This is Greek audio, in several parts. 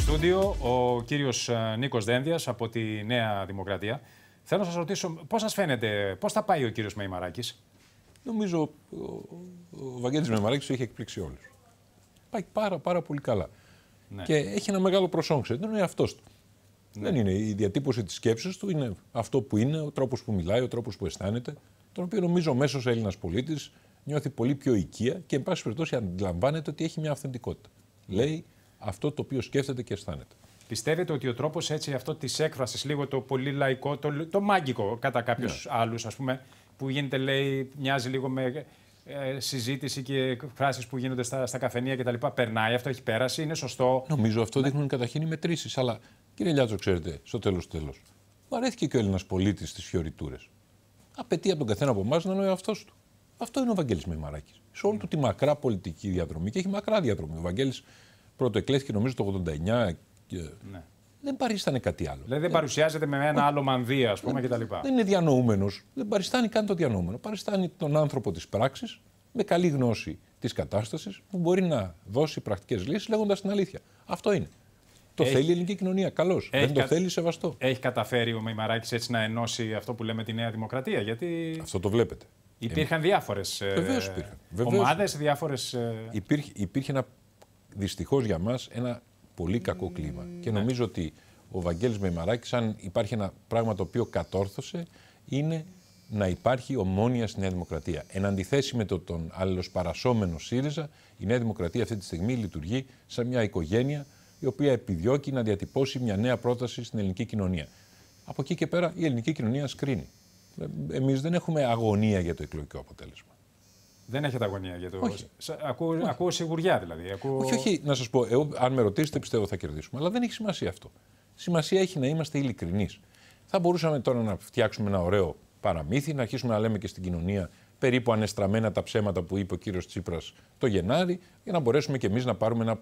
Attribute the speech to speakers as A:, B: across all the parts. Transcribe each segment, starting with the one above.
A: στο στούντιο ο κύριος ε, Νίκος Δένδιας από τη Νέα Δημοκρατία. Θέλω να σας ρωτήσω πώς σας φαίνεται, πώς θα πάει ο κύριος Μεϊμαράκης. Νομίζω ο Βαγγέλης Μεϊμαράκης έχει εκπλήξει όλους.
B: Πάει πάρα πάρα πολύ καλά. Ναι. Και έχει ένα μεγάλο προσόν, δεν είναι αυτός του. Ναι. Δεν είναι η διατύπωση της σκέψης του, είναι αυτό που είναι, ο τρόπος που μιλάει, ο τρόπος που αισθάνεται, τον οποίο νομίζω ο μέσο Έλληνας πολίτης νιώθει πολύ πιο οικία και εν πάση περιπτώσει αντιλαμβάνεται ότι έχει μια αυθεντικότητα.
A: Λέει αυτό το οποίο σκέφτεται και αισθάνεται. Πιστεύετε ότι ο τρόπος έτσι αυτό της έκφρασης, λίγο το πολύ λαϊκό, το, το μάγκικο κατά κάποιους ναι. άλλους, ας πούμε, που γίνεται, λέει, μοιάζει λίγο με ε, συζήτηση και εκφράσεις που γίνονται στα, στα καφενεία κτλ. Περνάει, αυτό έχει πέρασει, είναι σωστό. Νομίζω αυτό ναι. δείχνουν καταρχήν οι μετρήσεις. Αλλά κύριε Λιάτσο, ξέρετε, στο τέλος του τέλος,
B: βαρέθηκε και ο Έλληνας πολίτης στις χιωριτούρε. Απαιτεί από τον καθένα από εμάς να είναι ο εαυτός του. Αυτό είναι ο Βαγγέλης Μημαράκη. Σε όλη του τη μακρά πολιτική διαδρομή και έχει μακρά διαδρομή. Ο Βαγγέλης Πρώτο εκλέχθηκε νομίζω το 89. Και... Ναι. Δεν παρίστανε κάτι άλλο. Δηλαδή δεν ε, παρουσιάζεται
A: με ένα άλλο μανδύα, ας πούμε, ε, κτλ. Δεν
B: είναι διανοούμενος. Δεν παριστάνει καν το διανοούμενο. Παριστάνει τον άνθρωπο της πράξης με καλή γνώση της κατάστασης που μπορεί να δώσει πρακτικές λύσεις λέγοντας την αλήθεια. Αυτό είναι. Το θέλει η ελληνική κοινωνία. Καλώς. Δεν το θέλει,
A: σεβαστό. Έχει καταφέρει ο Μημαράκη έτσι να ενώσει αυτό που λέμε τη Νέα Δημοκρατία. Γιατί...
B: Αυτό το βλέπετε.
A: Υπήρχαν διάφορες ομάδες, διάφορες.
B: υπήρχε ένα δυστυχώς για μας ένα πολύ κακό κλίμα. Ναι. και νομίζω ότι ο Βαγγέλης Μεϊμαράκης, αν υπάρχει ένα πράγμα το οποίο κατόρθωσε, είναι να υπάρχει ομόνοια στη Νέα Δημοκρατία. Εν αντιθέσει με το, τον αλληλοσπαρασόμενο ΣΥΡΙΖΑ, η Νέα Δημοκρατία αυτή τη στιγμή λειτουργεί σαν μια οικογένεια η οποία επιδιώκει να διατυπώσει μια νέα πρόταση στην ελληνική κοινωνία. Από εκεί και πέρα η ελληνική κοινωνία σκρίνει. Ε, εμείς δεν έχουμε αγωνία για το εκλογικό
A: αποτέλεσμα. Δεν έχετε αγωνία για το. Όχι. Ακούω, όχι. ακούω σιγουριά δηλαδή. Ακούω... Όχι, όχι,
B: να σας πω. Εγώ, αν με ρωτήσετε, πιστεύω θα κερδίσουμε. Αλλά δεν έχει σημασία αυτό. Σημασία έχει να είμαστε ειλικρινείς. Θα μπορούσαμε τώρα να φτιάξουμε ένα ωραίο παραμύθι, να αρχίσουμε να λέμε και στην κοινωνία περίπου ανεστραμμένα τα ψέματα που είπε ο κύριος Τσίπρας το Γενάρη, για να μπορέσουμε κι εμείς να πάρουμε ένα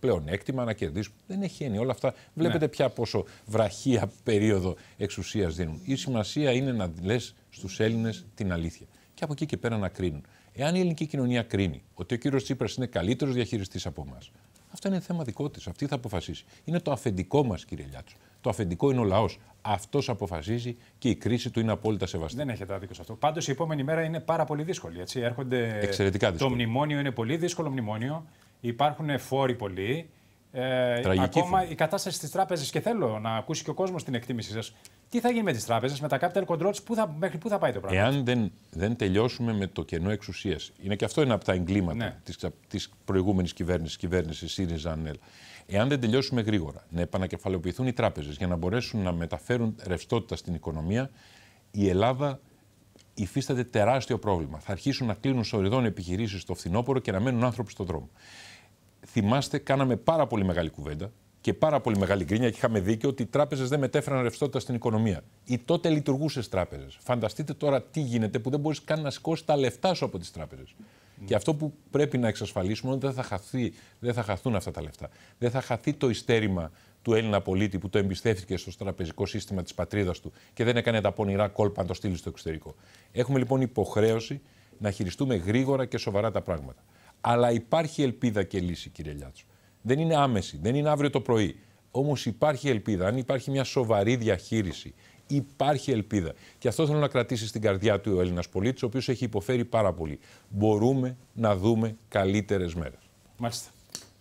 B: πλεονέκτημα, να κερδίσουμε. Δεν έχει έννοια. Όλα αυτά ναι. βλέπετε πια πόσο βραχία περίοδο εξουσίας δίνουν. Η σημασία είναι να λες στους Έλληνες την αλήθεια. Και από εκεί και πέρα να κρίνουν. Εάν η ελληνική κοινωνία κρίνει ότι ο κύριος Τσίπρας είναι καλύτερος διαχειριστής από εμάς, αυτό είναι θέμα δικό της. Αυτή θα αποφασίσει. Είναι το αφεντικό μας, κύριε Λιάτσο. Το αφεντικό είναι ο λαός.
A: Αυτός αποφασίζει και η κρίση του είναι απόλυτα σεβαστή. Δεν έχετε άδικο σε αυτό. Πάντως η επόμενη μέρα είναι πάρα πολύ δύσκολη. Έτσι. Έρχονται... Εξαιρετικά δύσκολη. Το μνημόνιο είναι πολύ δύσκολο μνημόνιο. Υπάρχουν φόροι πολλοί. Ε, ακόμα η κατάσταση τη τράπεζα και θέλω να ακούσει και ο κόσμος την εκτίμησή σας τι θα γίνει με τις τράπεζες, με τα capital controls, που θα, μέχρι πού θα πάει το πράγμα.
B: Εάν δεν, δεν τελειώσουμε με το κενό εξουσίας. Είναι και αυτό ένα από τα εγκλήματα τη ναι. της προηγούμενης κυβέρνησης, κυβέρνησης ΣΥΡΙΖΑ ΑΝΕΛ. Εάν δεν τελειώσουμε γρήγορα να επανακεφαλαιοποιηθούν οι τράπεζες για να μπορέσουν να μεταφέρουν ρευστότητα στην οικονομία, η Ελλάδα υφίσταται τεράστιο πρόβλημα. Θα αρχίσουν να κλείνουν σοριδών επιχειρήσεις στο φθινόπωρο και να μένουν άνθρωποι στον δρόμο. Θυμάστε, κάναμε πάρα πολύ μεγάλη κουβέντα και πάρα πολύ μεγάλη γκρίνια και είχαμε δίκιο ότι οι τράπεζες δεν μετέφεραν ρευστότητα στην οικονομία. Ή τότε λειτουργούσες τράπεζες. Φανταστείτε τώρα τι γίνεται που δεν μπορείς καν να σηκώσεις τα λεφτά σου από τις τράπεζες. Και αυτό που πρέπει να εξασφαλίσουμε είναι ότι δεν θα, δεν θα χαθούν αυτά τα λεφτά. Δεν θα χαθεί το ιστέρημα του Έλληνα πολίτη που το εμπιστεύτηκε στο τραπεζικό σύστημα της πατρίδας του και δεν έκανε τα πονηρά κόλπα να το στείλει στο εξωτερικό. Έχουμε λοιπόν υποχρέωση να χειριστούμε γρήγορα και σοβαρά τα πράγματα. Αλλά υπάρχει ελπίδα και λύση, κύριε Λιάτσου δεν είναι άμεση, δεν είναι αύριο το πρωί. Όμως υπάρχει ελπίδα. Αν υπάρχει μια σοβαρή διαχείριση, υπάρχει ελπίδα. Και αυτό θέλω να κρατήσει στην καρδιά του ο Έλληνας πολίτης, ο οποίος έχει υποφέρει πάρα πολύ. Μπορούμε να δούμε καλύτερες μέρες.
A: Μάλιστα.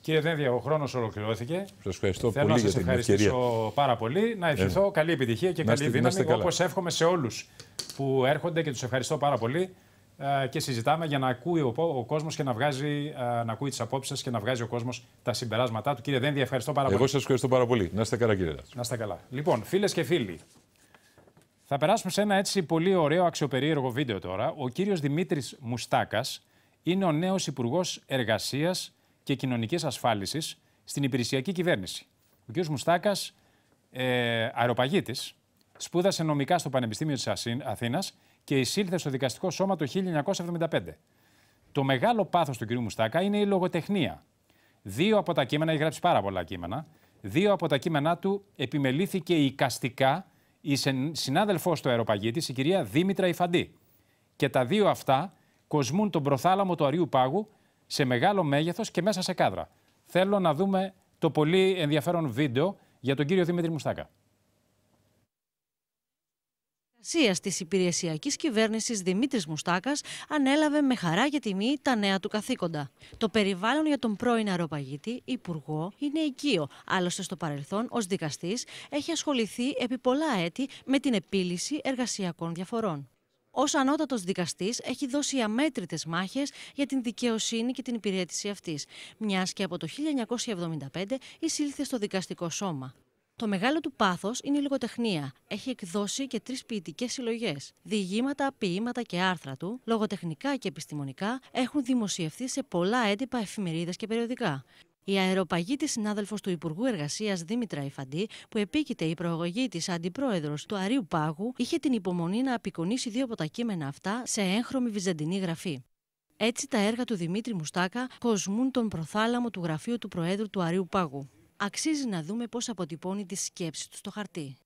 A: Κύριε Δένδια, ο χρόνος ολοκληρώθηκε.
B: Σας ευχαριστώ Θέλω πολύ να σα ευχαριστήσω
A: πάρα πολύ. Να ευχηθώ ναι. καλή επιτυχία και καλή δύναμη, όπως εύχομαι σε όλους που έρχονται και τους ευχαριστώ πάρα πολύ. Ε, και συζητάμε για να ακούει ο, ο κόσμος και να, βγάζει, ε, να ακούει τις απόψεις και να βγάζει ο κόσμος τα συμπεράσματά του. Κύριε Δένδια, ευχαριστώ πάρα πολύ. Εγώ σας
B: ευχαριστώ πάρα πολύ. Να είστε καλά, κύριε
A: Να είστε καλά. Λοιπόν, φίλες και φίλοι, θα περάσουμε σε ένα έτσι πολύ ωραίο αξιοπερίεργο βίντεο τώρα. Ο κύριος Δημήτρης Μουστάκας είναι ο νέος Υπουργός Εργασίας και Κοινωνικής Ασφάλισης στην υπηρεσιακή κυβέρνηση. Ο κύριος Μουστάκας, ε, σπούδασε νομικά στο Πανεπιστήμιο της Αθήνα και εισήλθε στο δικαστικό σώμα το 1975. Το μεγάλο πάθος του κ. Μουστάκα είναι η λογοτεχνία. Δύο από τα κείμενα, έχει γράψει πάρα πολλά κείμενα, δύο από τα κείμενά του επιμελήθηκε οικαστικά η συνάδελφός του αεροπαγίτη, η κυρία Δήμητρα Ιφαντή. Και τα δύο αυτά κοσμούν τον προθάλαμο του Αριού Πάγου σε μεγάλο μέγεθος και μέσα σε κάδρα. Θέλω να δούμε το πολύ ενδιαφέρον βίντεο για τον κύριο Δήμητρη Μουστάκα
C: εργασία της υπηρεσιακής κυβέρνησης Δημήτρης Μουστάκας ανέλαβε με χαρά και τιμή τα νέα του καθήκοντα. Το περιβάλλον για τον πρώην αεροπαγήτη, υπουργό, είναι οικείο. Άλλωστε, στο παρελθόν, ως δικαστής, έχει ασχοληθεί επί πολλά έτη με την επίλυση εργασιακών διαφορών. Ως ανώτατος δικαστής, έχει δώσει αμέτρητες μάχες για την δικαιοσύνη και την υπηρέτηση αυτής, μιας και από το 1975 εισήλθε στο δικαστικό σώμα. Το μεγάλο του πάθος είναι η λογοτεχνία. Έχει εκδώσει και τρεις ποιητικές συλλογές. Διηγήματα, ποίηματα και άρθρα του, λογοτεχνικά και επιστημονικά, έχουν δημοσιευθεί σε πολλά έντυπα εφημερίδες και περιοδικά. Η αεροπαγή της συνάδελφος του Υπουργού Εργασίας Δήμητρα Ιφαντή, που επίκειται η προαγωγή της αντιπρόεδρος του Αρίου Πάγου, είχε την υπομονή να απεικονίσει δύο από τα κείμενα αυτά σε έγχρωμη βυζαντινή γραφή. Έτσι, τα έργα του Δημήτρη Μουστάκα κοσμούν τον προθάλαμο του γραφείου του Προέδρου του Αρίου Πάγου αξίζει να δούμε πώς αποτυπώνει τη σκέψη του στο χαρτί.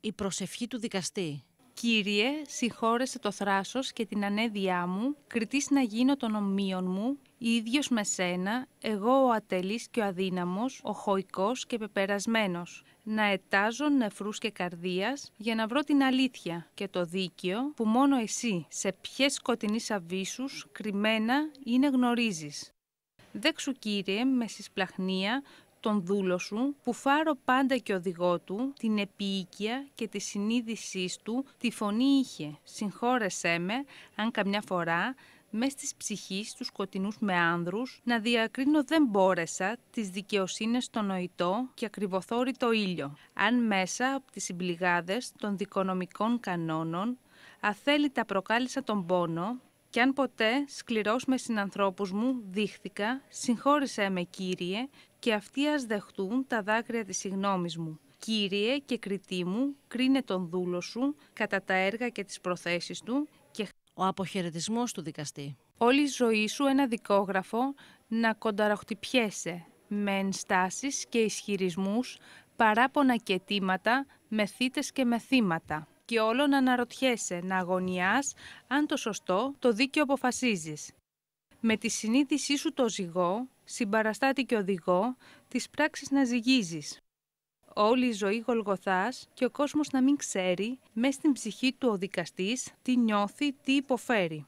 C: Η προσευχή του δικαστή. «Κύριε, συγχώρεσε το θράσος και την ανέδειά μου,
D: κριτής να γίνω των ομοίων μου, ίδιος με σένα, εγώ ο ατελής και ο αδύναμος, ο χοικός και πεπερασμένος. Να ετάζω νεφρούς και καρδίας για να βρω την αλήθεια και το δίκαιο που μόνο εσύ σε ποιες σκοτεινείς αβύσους κρυμμένα είναι γνωρίζεις. Δέξου Κύριε με συσπλαχνία τον δούλο σου, που φάρω πάντα και οδηγό του, την επίοικια και τη συνείδησή του, τη φωνή είχε. Συγχώρεσέ με, αν καμιά φορά, μες της ψυχής τους σκοτεινούς με άνδρους, να διακρίνω δεν μπόρεσα τις δικαιοσύνες στο νοητό και ακριβοθόρητο ήλιο, αν μέσα από τις συμπληγάδες των δικονομικών κανόνων, αθέλητα προκάλεσα τον πόνο κι αν ποτέ σκληρός με συνανθρώπους μου δείχθηκα, συγχώρησέ με Κύριε, και αυτοί ας δεχτούν τα δάκρυα της συγνώμης μου. Κύριε και κριτή μου, κρίνε τον δούλο σου κατά τα έργα και τις προθέσεις του και ο αποχαιρετισμός του δικαστή. Όλη η ζωή σου ένα δικόγραφο να κονταροχτυπιέσαι με ενστάσεις και ισχυρισμούς, παράπονα και αιτήματα, με θύτες και με θύματα και όλο να αναρωτιέσαι, να αγωνιάς αν το σωστό, το δίκαιο αποφασίζεις. Με τη συνείδησή σου το ζυγό, συμπαραστάτη και οδηγό, τις πράξεις να ζυγίζεις. Όλη η ζωή γολγοθάς και ο κόσμος να μην ξέρει, μέσα στην ψυχή του ο δικαστής, τι νιώθει, τι υποφέρει.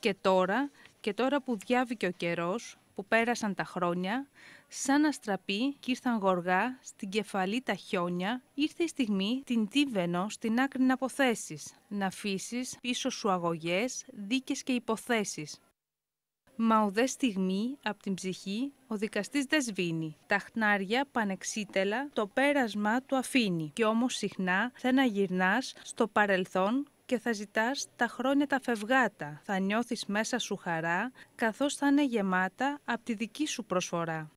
D: Και τώρα, και τώρα που διάβηκε ο καιρός, που πέρασαν τα χρόνια, σαν αστραπή και ήρθαν γοργά, στην κεφαλή τα χιόνια, ήρθε η στιγμή την τίβενο στην άκρη να αποθέσεις, να αφήσεις πίσω σου αγωγές, δίκες και υποθέσεις. Μα ουδέ στιγμή απ' την ψυχή ο δικαστής δεν σβήνει. Τα χνάρια πανεξίτελα το πέρασμα του αφήνει. Κι όμως συχνά θα να γυρνάς στο παρελθόν και θα ζητάς τα χρόνια τα φευγάτα. Θα νιώθεις μέσα σου χαρά, καθώς θα είναι γεμάτα από τη δική σου προσφορά.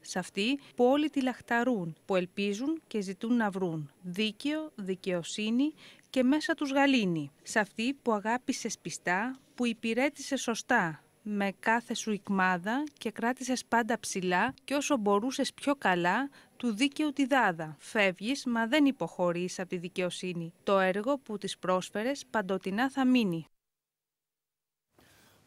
D: Σε αυτή που όλοι τη λαχταρούν, που ελπίζουν και ζητούν να βρουν δίκαιο, δικαιοσύνη και μέσα τους γαλήνη. Σε αυτή που αγάπησες πιστά, που υπηρέτησες σωστά, με κάθε σου ικμάδα και κράτησες πάντα ψηλά και όσο μπορούσες πιο καλά του δίκαιου τη δάδα. Φεύγεις, μα δεν υποχωρείς από τη δικαιοσύνη. Το έργο που της πρόσφερες παντοτινά θα μείνει.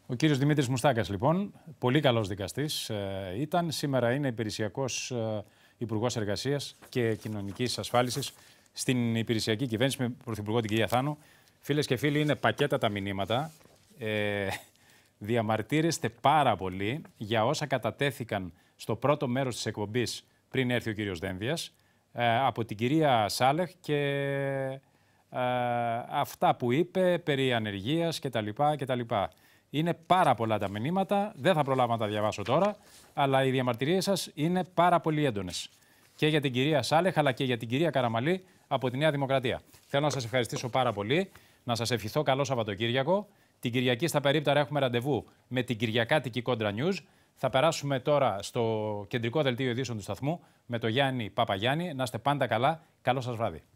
A: Ο κύριος Δημήτρης Μουστάκας, λοιπόν, πολύ καλός δικαστής ε, ήταν. Σήμερα είναι υπηρεσιακός ε, Υπουργός εργασίας και κοινωνικής Ασφάλισης στην υπηρεσιακή κυβέρνηση με Πρωθυπουργό την κυρία Θάνου. Φίλες και φίλοι, είναι πακέτα τα μηνύματα. Ε, διαμαρτύρεστε πάρα πολύ για όσα κατατέθηκαν στο πρώτο μέρος της εκπομπής πριν έρθει ο κύριος Δένδιας, ε, από την κυρία Σάλεχ και ε, αυτά που είπε περί ανεργίας κτλ. Είναι πάρα πολλά τα μηνύματα, δεν θα προλάβω να τα διαβάσω τώρα, αλλά οι διαμαρτυρίες σας είναι πάρα πολύ έντονες. Και για την κυρία Σάλεχ, αλλά και για την κυρία Καραμαλή από τη Νέα Δημοκρατία. Θέλω να σας ευχαριστήσω πάρα πολύ, να σας ευχηθώ καλό Σαββατοκύριακο. Την Κυριακή στα περίπτερα έχουμε ραντεβού με την Κυριακάτικη Κόντρα News. Θα περάσουμε τώρα στο κεντρικό δελτίο ειδήσεων του σταθμού με τον Γιάννη Παπαγιάννη. Να είστε πάντα καλά. Καλό σας βράδυ.